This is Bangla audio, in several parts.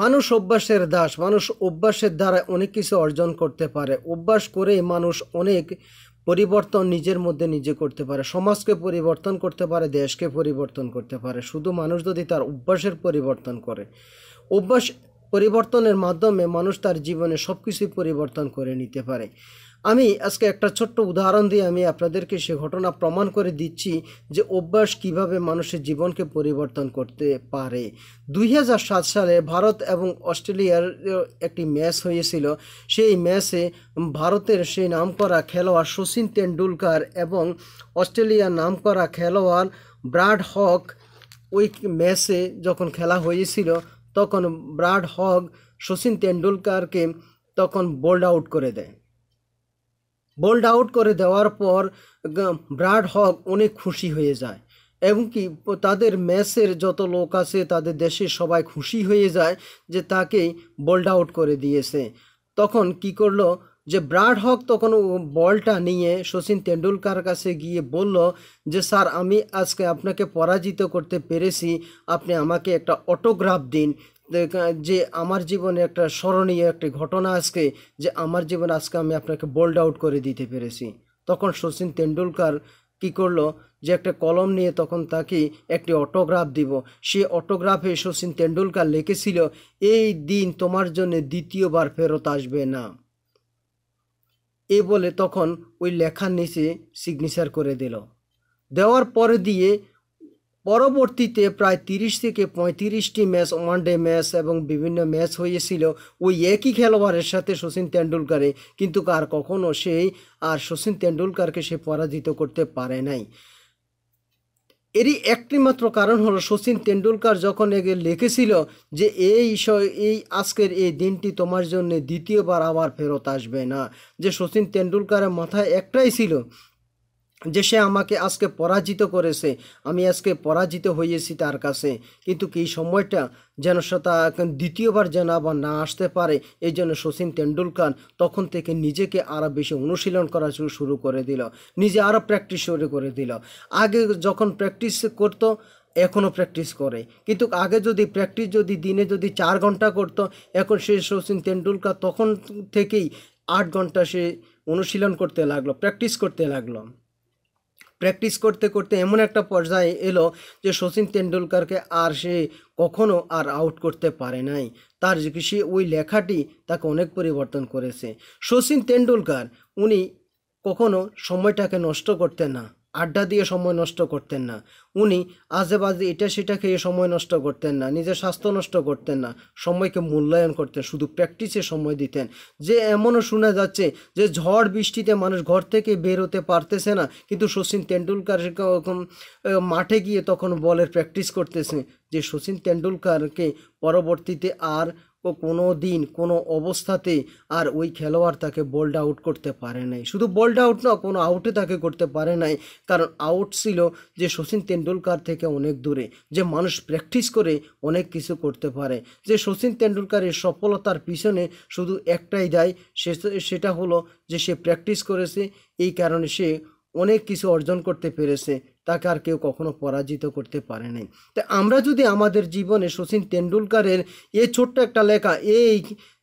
মানুষ অভ্যাসের দাস মানুষ অভ্যাসের দ্বারা অনেক কিছু অর্জন করতে পারে অভ্যাস করেই মানুষ অনেক পরিবর্তন নিজের মধ্যে নিজে করতে পারে সমাজকে পরিবর্তন করতে পারে দেশকে পরিবর্তন করতে পারে শুধু মানুষ যদি তার অভ্যাসের পরিবর্তন করে অভ্যাস পরিবর্তনের মাধ্যমে মানুষ তার জীবনে সব কিছুই পরিবর্তন করে নিতে পারে আমি আজকে একটা ছোট্ট উদাহরণ দিয়ে আমি আপনাদেরকে সে ঘটনা প্রমাণ করে দিচ্ছি যে অভ্যাস কিভাবে মানুষের জীবনকে পরিবর্তন করতে পারে দুই সালে ভারত এবং অস্ট্রেলিয়ার একটি ম্যাচ হয়েছিল সেই ম্যাচে ভারতের সেই নামকরা খেলোয়াড় শচীন তেন্ডুলকার এবং অস্ট্রেলিয়ার নাম করা খেলোয়াড় ব্রাড হক ওই ম্যাচে যখন খেলা হয়েছিল তখন ব্রাড হগ শচীন তেন্ডুলকারকে তখন বোল্ড আউট করে দেয় বোল্ড আউট করে দেওয়ার পর ব্রাড হক অনেক খুশি হয়ে যায় এবং কি তাদের ম্যাচের যত লোক আছে তাদের দেশে সবাই খুশি হয়ে যায় যে তাকে বোল্ড আউট করে দিয়েছে তখন কি করলো যে ব্রাড হক তখন বলটা নিয়ে শচীন তেন্ডুলকার কাছে গিয়ে বলল যে স্যার আমি আজকে আপনাকে পরাজিত করতে পেরেছি আপনি আমাকে একটা অটোগ্রাফ দিন যে আমার জীবনে একটা স্মরণীয় একটি ঘটনা আজকে যে আমার জীবনে আজকে আমি আপনাকে বোল্ড আউট করে দিতে পেরেছি তখন শচীন তেন্ডুলকার কি করলো যে একটা কলম নিয়ে তখন তাকে একটি অটোগ্রাফ দিব সে অটোগ্রাফে শচীন তেন্ডুলকার লিখেছিল এই দিন তোমার জন্য দ্বিতীয়বার ফেরত আসবে না এ বলে তখন ওই লেখার নিচে সিগনেচার করে দিল দেওয়ার পরে দিয়ে পরবর্তীতে প্রায় তিরিশ থেকে পঁয়ত্রিশটি ম্যাচ ওয়ানডে ম্যাচ এবং বিভিন্ন ম্যাচ হয়েছিল ওই একই খেলোয়াড়ের সাথে সচিন তেন্ডুলকারে কিন্তু আর কখনও সেই আর সচিন তেন্ডুলকারকে সে পরাজিত করতে পারে নাই এরই একটিমাত্র কারণ হলো শচীন তেন্ডুলকার যখন একে লিখেছিল যে এই এই আজকের এই দিনটি তোমার জন্য দ্বিতীয়বার আবার ফেরত আসবে না যে শচীন তেন্ডুলকারের মাথায় একটাই ছিল যে সে আমাকে আজকে পরাজিত করেছে আমি আজকে পরাজিত হয়েছি তার কাছে কিন্তু কি সময়টা যেন সে তা দ্বিতীয়বার যেন আবার না আসতে পারে এই জন্য সচিন তেন্ডুলকার তখন থেকে নিজেকে আরও বেশি অনুশীলন করা শুরু করে দিল নিজে আরও প্র্যাকটিস শুরু করে দিল আগে যখন প্র্যাকটিস করতো এখনও প্র্যাকটিস করে কিন্তু আগে যদি প্র্যাকটিস যদি দিনে যদি চার ঘন্টা করতো এখন সে সচিন তেন্ডুলকার তখন থেকেই আট ঘন্টা সে অনুশীলন করতে লাগলো প্র্যাকটিস করতে লাগলো প্র্যাকটিস করতে করতে এমন একটা পর্যায়ে এলো যে শচীন তেন্ডুলকারকে আর সে কখনো আর আউট করতে পারে নাই তার সে ওই লেখাটি তাকে অনেক পরিবর্তন করেছে শচীন তেন্ডুলকার উনি কখনো সময়টাকে নষ্ট করতে না আড্ডা দিয়ে সময় নষ্ট করতেন না উনি আজে বাজে এটা সেটা খেয়ে সময় নষ্ট করতেন না নিজের স্বাস্থ্য নষ্ট করতেন না সময়কে মূল্যায়ন করতেন শুধু প্র্যাকটিসে সময় দিতেন যে এমনও শোনা যাচ্ছে যে ঝড় বৃষ্টিতে মানুষ ঘর থেকে বের হতে পারতেছে না কিন্তু শচীন তেন্ডুলকার মাঠে গিয়ে তখন বলের প্র্যাকটিস করতেছে যে শচীন তেন্ডুলকারকে পরবর্তীতে আর ও কোনো দিন কোনো অবস্থাতে আর ওই খেলোয়াড় তাকে বোল্ড আউট করতে পারে নাই শুধু বোল্ড আউট না কোনো আউটে তাকে করতে পারে নাই কারণ আউট ছিল যে শচীন তেন্ডুলকার থেকে অনেক দূরে যে মানুষ প্র্যাকটিস করে অনেক কিছু করতে পারে যে শচীন তেন্ডুলকারের সফলতার পিছনে শুধু একটাই দায় সেটা হলো যে সে প্র্যাকটিস করেছে এই কারণে সে অনেক কিছু অর্জন করতে পেরেছে তাকে আর কেউ কখনো পরাজিত করতে পারে নাই আমরা যদি আমাদের জীবনে শচীন তেন্ডুলকারের এই ছোট্ট একটা লেখা এই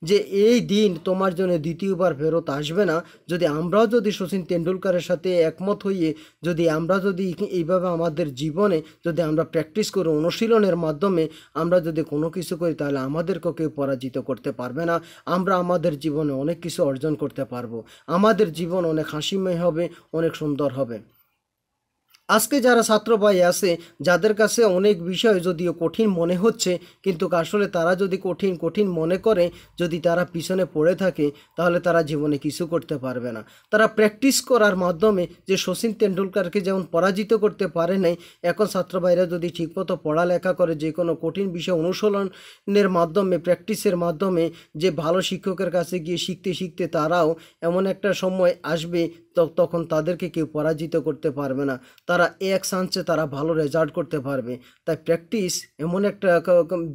যে এই দিন তোমার জন্য দ্বিতীয়বার ফেরত আসবে না যদি আমরাও যদি শচীন তেন্ডুলকারের সাথে একমত হইয়ে যদি আমরা যদি এইভাবে আমাদের জীবনে যদি আমরা প্র্যাকটিস করে অনুশীলনের মাধ্যমে আমরা যদি কোনো কিছু করি তাহলে আমাদেরকে কেউ পরাজিত করতে পারবে না আমরা আমাদের জীবনে অনেক কিছু অর্জন করতে পারবো আমাদের জীবন অনেক হাসিময় হবে অনেক সুন্দর হবে আজকে যারা ছাত্র ভাই আছে যাদের কাছে অনেক বিষয় যদিও কঠিন মনে হচ্ছে কিন্তু আসলে তারা যদি কঠিন কঠিন মনে করে যদি তারা পিছনে পড়ে থাকে তাহলে তারা জীবনে কিছু করতে পারবে না তারা প্র্যাকটিস করার মাধ্যমে যে শচীন তেন্ডুলকারকে যেমন পরাজিত করতে পারে নাই এখন ছাত্র ভাইরা যদি ঠিকমতো পড়ালেখা করে যে কোনো কঠিন বিষয় অনুশীলনের মাধ্যমে প্র্যাকটিসের মাধ্যমে যে ভালো শিক্ষকের কাছে গিয়ে শিখতে শিখতে তারাও এমন একটা সময় আসবে তখন তাদেরকে কেউ পরাজিত করতে পারবে না তারা এ এক চান্সে তারা ভালো রেজাল্ট করতে পারবে তাই প্র্যাকটিস এমন একটা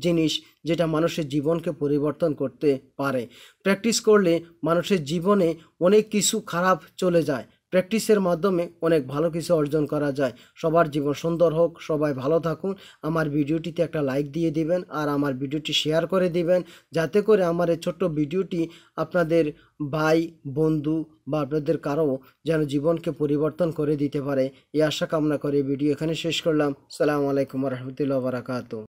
জিনিস যেটা মানুষের জীবনকে পরিবর্তন করতে পারে প্র্যাকটিস করলে মানুষের জীবনে অনেক কিছু খারাপ চলে যায় প্র্যাকটিসের মাধ্যমে অনেক ভালো কিছু অর্জন করা যায় সবার জীবন সুন্দর হোক সবাই ভালো থাকুন আমার ভিডিওটিতে একটা লাইক দিয়ে দিবেন আর আমার ভিডিওটি শেয়ার করে দিবেন যাতে করে আমার এই ছোট্ট ভিডিওটি আপনাদের ভাই বন্ধু বা আপনাদের কারো যেন জীবনকে পরিবর্তন করে দিতে পারে এই আশা কামনা করে ভিডিও এখানে শেষ করলাম সালামু আলাইকুম রহমতুল্লাহ বারাকাতু